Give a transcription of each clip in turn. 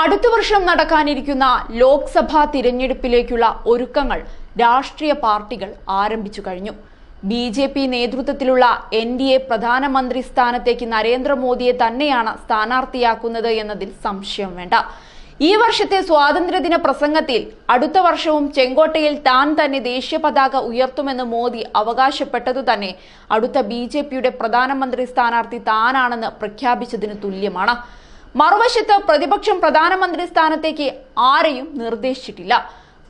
അടുത്ത വർഷം നടക്കാനിരിക്കുന്ന ലോക്സഭാ തിരഞ്ഞെടുപ്പിലേക്കുള്ള ഒരുക്കങ്ങൾ രാഷ്ട്രീയ പാർട്ടികൾ ആരംഭിച്ചു കഴിഞ്ഞു ബി ജെ പി നേതൃത്വത്തിലുള്ള എൻ ഡി എ പ്രധാനമന്ത്രി സ്ഥാനത്തേക്ക് നരേന്ദ്രമോദിയെ തന്നെയാണ് സ്ഥാനാർത്ഥിയാക്കുന്നത് എന്നതിൽ സംശയം വേണ്ട ഈ വർഷത്തെ സ്വാതന്ത്ര്യദിന പ്രസംഗത്തിൽ അടുത്ത വർഷവും ചെങ്കോട്ടയിൽ താൻ തന്നെ ദേശീയ പതാക ഉയർത്തുമെന്ന് മോദി അവകാശപ്പെട്ടതു തന്നെ അടുത്ത ബി പ്രധാനമന്ത്രി സ്ഥാനാർത്ഥി താനാണെന്ന് പ്രഖ്യാപിച്ചതിന് തുല്യമാണ് മറുവശത്ത് പ്രതിപക്ഷം പ്രധാനമന്ത്രി സ്ഥാനത്തേക്ക് ആരെയും നിർദ്ദേശിച്ചിട്ടില്ല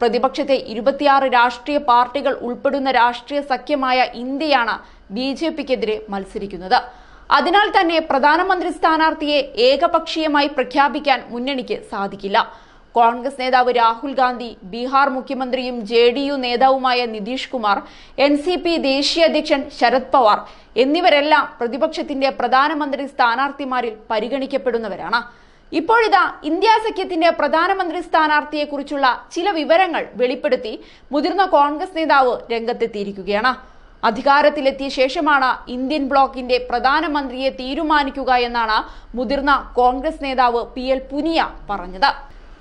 പ്രതിപക്ഷത്തെ ഇരുപത്തിയാറ് രാഷ്ട്രീയ പാർട്ടികൾ ഉൾപ്പെടുന്ന രാഷ്ട്രീയ സഖ്യമായ ഇന്ത്യയാണ് ബി ജെ പിക്കെതിരെ മത്സരിക്കുന്നത് അതിനാൽ തന്നെ പ്രധാനമന്ത്രി സ്ഥാനാർത്ഥിയെ ഏകപക്ഷീയമായി പ്രഖ്യാപിക്കാൻ മുന്നണിക്ക് സാധിക്കില്ല കോൺഗ്രസ് നേതാവ് രാഹുൽ ഗാന്ധി ബീഹാർ മുഖ്യമന്ത്രിയും ജെ ഡി യു നേതാവുമായ Nitish Kumar N C P ദേശീയ അധ്യക്ഷൻ ശരത് പവാർ എന്നിവരെല്ലാം പ്രതിപക്ഷത്തിന്റെ പ്രധാനമന്ത്രി സ്ഥാനാർത്ഥിമാരിൽ പരിഗണിക്കപ്പെടുന്നവരാണ് ഇപ്പോഴിതാ ഇന്ത്യ സഖ്യത്തിന്റെ പ്രധാനമന്ത്രി സ്ഥാനാർത്ഥിയെക്കുറിച്ചുള്ള ചില വിവരങ്ങൾ വെളിപ്പെടുത്തി മുതിർന്ന കോൺഗ്രസ് നേതാവ് രംഗത്തെത്തിയിരിക്കുകയാണ് അധികാരത്തിലെത്തിയ ശേഷമാണ് ഇന്ത്യൻ ബ്ലോക്കിന്റെ പ്രധാനമന്ത്രിയെ തീരുമാനിക്കുക എന്നാണ് മുതിർന്ന കോൺഗ്രസ് നേതാവ് പി പുനിയ പറഞ്ഞത്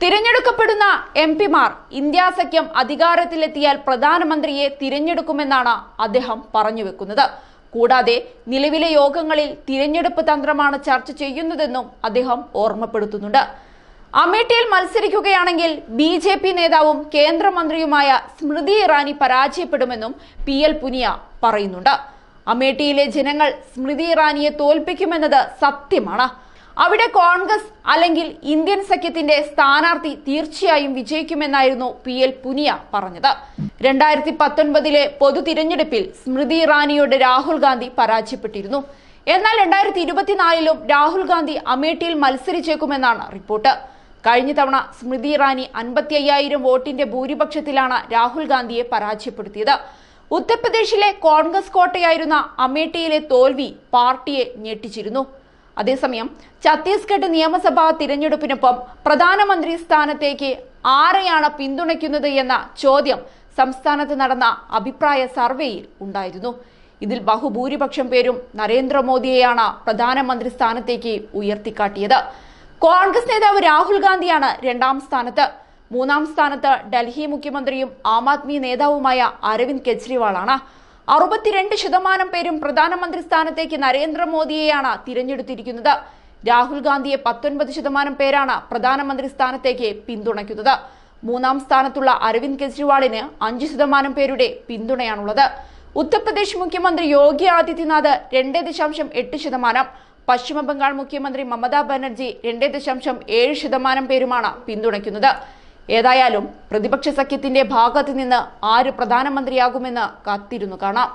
തിരഞ്ഞെടുക്കപ്പെടുന്ന എം പിമാർ ഇന്ത്യാ സഖ്യം അധികാരത്തിലെത്തിയാൽ പ്രധാനമന്ത്രിയെ തിരഞ്ഞെടുക്കുമെന്നാണ് അദ്ദേഹം പറഞ്ഞു വെക്കുന്നത് കൂടാതെ നിലവിലെ യോഗങ്ങളിൽ തിരഞ്ഞെടുപ്പ് തന്ത്രമാണ് ചർച്ച ചെയ്യുന്നതെന്നും അദ്ദേഹം ഓർമ്മപ്പെടുത്തുന്നുണ്ട് അമേഠിയിൽ മത്സരിക്കുകയാണെങ്കിൽ ബി ജെ പി നേതാവും കേന്ദ്രമന്ത്രിയുമായ സ്മൃതി ഇറാനി പരാജയപ്പെടുമെന്നും പി എൽ പുനിയ പറയുന്നുണ്ട് അമേഠിയിലെ ജനങ്ങൾ സ്മൃതി ഇറാനിയെ തോൽപ്പിക്കുമെന്നത് സത്യമാണ് അവിടെ കോൺഗ്രസ് അല്ലെങ്കിൽ ഇന്ത്യൻ സഖ്യത്തിന്റെ സ്ഥാനാർത്ഥി തീർച്ചയായും വിജയിക്കുമെന്നായിരുന്നു പി എൽ പുനിയ പറഞ്ഞത് രണ്ടായിരത്തി പത്തൊൻപതിലെ പൊതു തിരഞ്ഞെടുപ്പിൽ സ്മൃതി ഇറാനിയോട് രാഹുൽ ഗാന്ധി പരാജയപ്പെട്ടിരുന്നു എന്നാൽ രണ്ടായിരത്തി ഇരുപത്തിനാലിലും രാഹുൽ ഗാന്ധി അമേഠിയിൽ മത്സരിച്ചേക്കുമെന്നാണ് റിപ്പോർട്ട് കഴിഞ്ഞ തവണ സ്മൃതി ഇറാനി അൻപത്തി അയ്യായിരം വോട്ടിന്റെ ഭൂരിപക്ഷത്തിലാണ് രാഹുൽ ഗാന്ധിയെ പരാജയപ്പെടുത്തിയത് ഉത്തർപ്രദേശിലെ കോൺഗ്രസ് കോട്ടയായിരുന്ന അമേഠിയിലെ തോൽവി പാർട്ടിയെ ഞെട്ടിച്ചിരുന്നു അതേസമയം ഛത്തീസ്ഗഡ് നിയമസഭാ തിരഞ്ഞെടുപ്പിനൊപ്പം പ്രധാനമന്ത്രി സ്ഥാനത്തേക്ക് ആരെയാണ് പിന്തുണയ്ക്കുന്നത് എന്ന ചോദ്യം സംസ്ഥാനത്ത് നടന്ന അഭിപ്രായ സർവേയിൽ ഉണ്ടായിരുന്നു ഇതിൽ ബഹുഭൂരിപക്ഷം പേരും നരേന്ദ്രമോദിയെയാണ് പ്രധാനമന്ത്രി സ്ഥാനത്തേക്ക് ഉയർത്തിക്കാട്ടിയത് കോൺഗ്രസ് നേതാവ് രാഹുൽ ഗാന്ധിയാണ് രണ്ടാം സ്ഥാനത്ത് മൂന്നാം സ്ഥാനത്ത് ഡൽഹി മുഖ്യമന്ത്രിയും ആം ആദ്മി നേതാവുമായ അരവിന്ദ് കെജ്രിവാളാണ് അറുപത്തിരണ്ട് ശതമാനം പേരും പ്രധാനമന്ത്രി സ്ഥാനത്തേക്ക് നരേന്ദ്രമോദിയെയാണ് തിരഞ്ഞെടുത്തിരിക്കുന്നത് രാഹുൽ ഗാന്ധിയെ പത്തൊൻപത് ശതമാനം പേരാണ് പ്രധാനമന്ത്രി സ്ഥാനത്തേക്ക് പിന്തുണയ്ക്കുന്നത് മൂന്നാം സ്ഥാനത്തുള്ള അരവിന്ദ് കെജ്രിവാളിന് അഞ്ച് ശതമാനം പേരുടെ പിന്തുണയാണുള്ളത് ഉത്തർപ്രദേശ് മുഖ്യമന്ത്രി യോഗി ആദിത്യനാഥ് രണ്ട് ദശാംശം എട്ട് ശതമാനം പശ്ചിമബംഗാൾ മുഖ്യമന്ത്രി മമതാ ബാനർജി രണ്ട് ദശാംശം ഏഴ് ശതമാനം പേരുമാണ് പിന്തുണയ്ക്കുന്നത് ഏതായാലും പ്രതിപക്ഷ സഖ്യത്തിന്റെ ഭാഗത്ത് നിന്ന് ആര് പ്രധാനമന്ത്രിയാകുമെന്ന് കാത്തിരുന്നു കാണാം